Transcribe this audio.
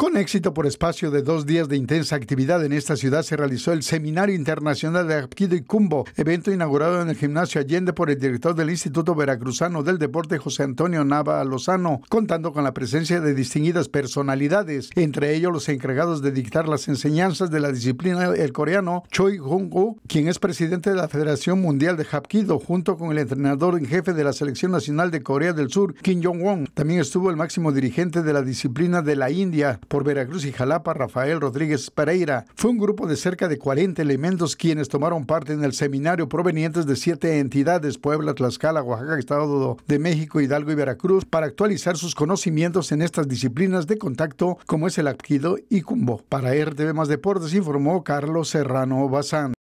Con éxito por espacio de dos días de intensa actividad en esta ciudad se realizó el Seminario Internacional de Hapkido y Kumbo, evento inaugurado en el gimnasio Allende por el director del Instituto Veracruzano del Deporte José Antonio Nava Lozano, contando con la presencia de distinguidas personalidades, entre ellos los encargados de dictar las enseñanzas de la disciplina el coreano Choi Hong-woo, quien es presidente de la Federación Mundial de Hapkido, junto con el entrenador en jefe de la Selección Nacional de Corea del Sur, Kim Jong-won. También estuvo el máximo dirigente de la disciplina de la India, por Veracruz y Jalapa, Rafael Rodríguez Pereira. Fue un grupo de cerca de 40 elementos quienes tomaron parte en el seminario provenientes de siete entidades, Puebla, Tlaxcala, Oaxaca, Estado de México, Hidalgo y Veracruz, para actualizar sus conocimientos en estas disciplinas de contacto como es el Apquido y Cumbo. Para RTV Más Deportes informó Carlos Serrano Bazán.